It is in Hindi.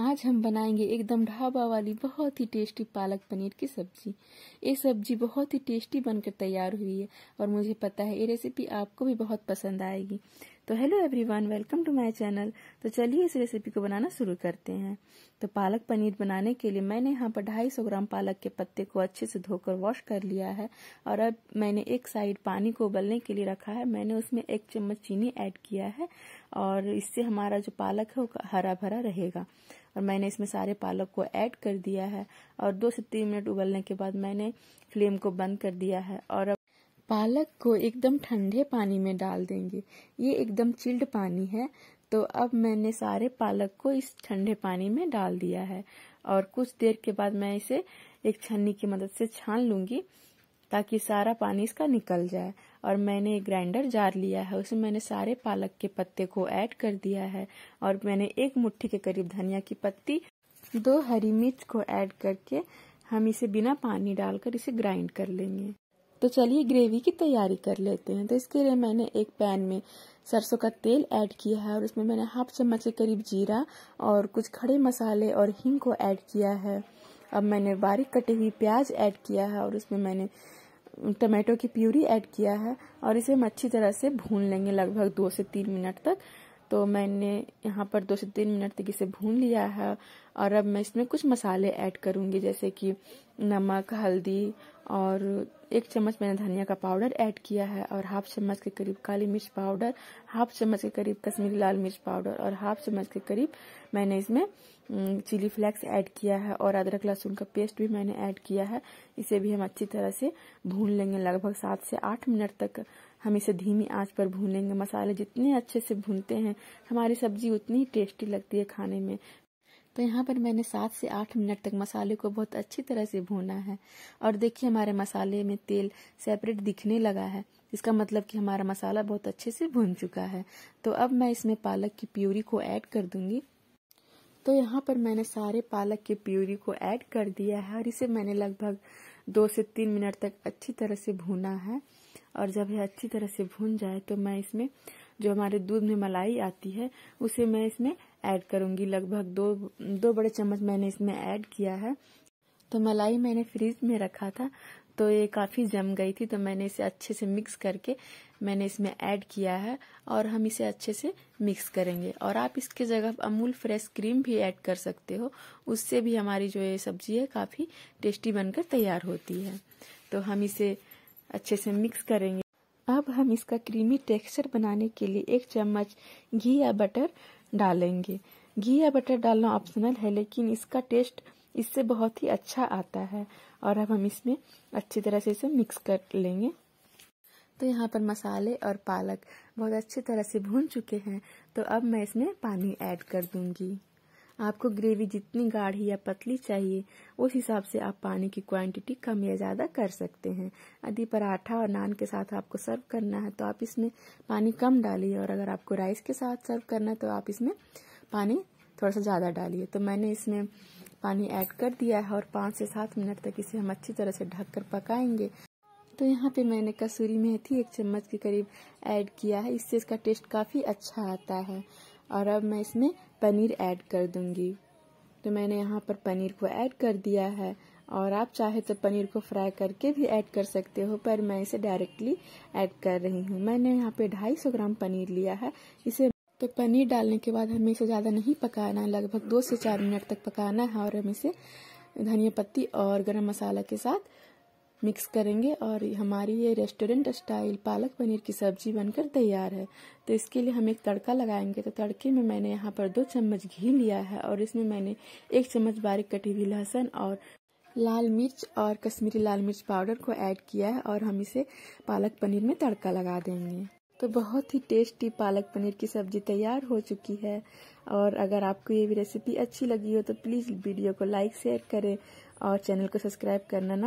आज हम बनाएंगे एकदम ढाबा वाली बहुत ही टेस्टी पालक पनीर की सब्जी ये सब्जी बहुत ही टेस्टी बनकर तैयार हुई है और मुझे पता है ये रेसिपी आपको भी बहुत पसंद आएगी तो hello everyone welcome to my channel तो चलिए इस रेसिपी को बनाना शुरू करते हैं तो पालक पनीर बनाने के लिए मैंने यहाँ पर 250 ग्राम पालक के पत्ते को अच्छे से धोकर वॉश कर लिया है और अब मैंने एक साइड पानी को उबलने के लिए रखा है मैंने उसमें एक चम्मच चीनी ऐड किया है और इससे हमारा जो पालक है वो हरा भरा रहेगा और मैंने इसमें सारे पालक को ऐड कर दिया है और दो से तीन मिनट उबलने के बाद मैंने फ्लेम को बंद कर दिया है और पालक को एकदम ठंडे पानी में डाल देंगे ये एकदम चिल्ड पानी है तो अब मैंने सारे पालक को इस ठंडे पानी में डाल दिया है और कुछ देर के बाद मैं इसे एक छन्नी की मदद से छान लूंगी ताकि सारा पानी इसका निकल जाए और मैंने एक ग्राइंडर जार लिया है उसमें मैंने सारे पालक के पत्ते को ऐड कर दिया है और मैंने एक मुट्ठी के करीब धनिया की पत्ती दो हरी मिर्च को ऐड करके हम इसे बिना पानी डालकर इसे ग्राइंड कर लेंगे तो चलिए ग्रेवी की तैयारी कर लेते हैं तो इसके लिए मैंने एक पैन में सरसों का तेल ऐड किया है और इसमें मैंने हाफ चम्मच के करीब जीरा और कुछ खड़े मसाले और हींग को ऐड किया है अब मैंने बारीक कटी हुई प्याज ऐड किया है और उसमें मैंने टमाटो की प्यूरी ऐड किया है और इसे हम अच्छी तरह से भून लेंगे लगभग दो से तीन मिनट तक तो मैंने यहाँ पर दो से तीन मिनट तक इसे भून लिया है और अब मैं इसमें कुछ मसाले ऐड करूँगी जैसे कि नमक हल्दी और एक चम्मच मैंने धनिया का पाउडर ऐड किया है और हाफ चम्मच के करीब काली मिर्च पाउडर हाफ चम्मच के करीब कश्मीरी लाल मिर्च पाउडर और हाफ चम्मच के करीब मैंने इसमें चिली फ्लेक्स ऐड किया है और अदरक लहसुन का पेस्ट भी मैंने ऐड किया है इसे भी हम अच्छी तरह से भून लेंगे लगभग सात से आठ मिनट तक हम इसे धीमी आंच पर भूनेंगे मसाले जितने अच्छे से भूनते हैं हमारी सब्जी उतनी टेस्टी लगती है खाने में तो यहाँ पर मैंने सात से आठ मिनट तक मसाले को बहुत अच्छी तरह से भूना है और देखिए हमारे मसाले में तेल सेपरेट दिखने लगा है इसका मतलब कि हमारा मसाला बहुत अच्छे से भुन चुका है तो अब मैं इसमें पालक की प्यूरी को ऐड कर दूंगी तो यहाँ पर मैंने सारे पालक की प्यूरी को ऐड कर दिया है और इसे मैंने लगभग दो से तीन मिनट तक अच्छी तरह से भूना है और जब यह अच्छी तरह से भून जाए तो मैं इसमें जो हमारे दूध में मलाई आती है उसे मैं इसमें ऐड करूंगी लगभग दो दो बड़े चम्मच मैंने इसमें ऐड किया है तो मलाई मैंने फ्रिज में रखा था तो ये काफ़ी जम गई थी तो मैंने इसे अच्छे से मिक्स करके मैंने इसमें ऐड किया है और हम इसे अच्छे से मिक्स करेंगे और आप इसके जगह अमूल फ्रेश क्रीम भी ऐड कर सकते हो उससे भी हमारी जो ये सब्जी है काफ़ी टेस्टी बनकर तैयार होती है तो हम इसे अच्छे से मिक्स करेंगे अब हम इसका क्रीमी टेक्सचर बनाने के लिए एक चम्मच घी या बटर डालेंगे घी या बटर डालना ऑप्शनल है लेकिन इसका टेस्ट इससे बहुत ही अच्छा आता है और अब हम इसमें अच्छी तरह से इसे मिक्स कर लेंगे तो यहाँ पर मसाले और पालक बहुत अच्छी तरह से भून चुके हैं तो अब मैं इसमें पानी ऐड कर दूंगी आपको ग्रेवी जितनी गाढ़ी या पतली चाहिए उस हिसाब से आप पानी की क्वांटिटी कम या ज़्यादा कर सकते हैं यदि पराठा और नान के साथ आपको सर्व करना है तो आप इसमें पानी कम डालिए और अगर आपको राइस के साथ सर्व करना है तो आप इसमें पानी थोड़ा सा ज़्यादा डालिए तो मैंने इसमें पानी ऐड कर दिया है और पाँच से सात मिनट तक इसे हम अच्छी तरह से ढक कर पकाएंगे तो यहाँ पे मैंने कसूरी मेथी एक चम्मच के करीब ऐड किया है इससे इसका टेस्ट काफ़ी अच्छा आता है और अब मैं इसमें पनीर ऐड कर दूंगी तो मैंने यहाँ पर पनीर को ऐड कर दिया है और आप चाहे तो पनीर को फ्राई करके भी ऐड कर सकते हो पर मैं इसे डायरेक्टली ऐड कर रही हूँ मैंने यहाँ पे 250 ग्राम पनीर लिया है इसे तो पनीर डालने के बाद हमें इसे ज़्यादा नहीं पकाना है लगभग दो से चार मिनट तक पकाना है और हम इसे धनिया पत्ती और गर्म मसाला के साथ मिक्स करेंगे और हमारी ये रेस्टोरेंट स्टाइल पालक पनीर की सब्जी बनकर तैयार है तो इसके लिए हम एक तड़का लगाएंगे तो तड़के में मैंने यहाँ पर दो चम्मच घी लिया है और इसमें मैंने एक चम्मच बारीक कटी हुई लहसुन और लाल मिर्च और कश्मीरी लाल मिर्च पाउडर को ऐड किया है और हम इसे पालक पनीर में तड़का लगा देंगे तो बहुत ही टेस्टी पालक पनीर की सब्जी तैयार हो चुकी है और अगर आपको ये भी रेसिपी अच्छी लगी हो तो प्लीज़ वीडियो को लाइक शेयर करें और चैनल को सब्सक्राइब करना ना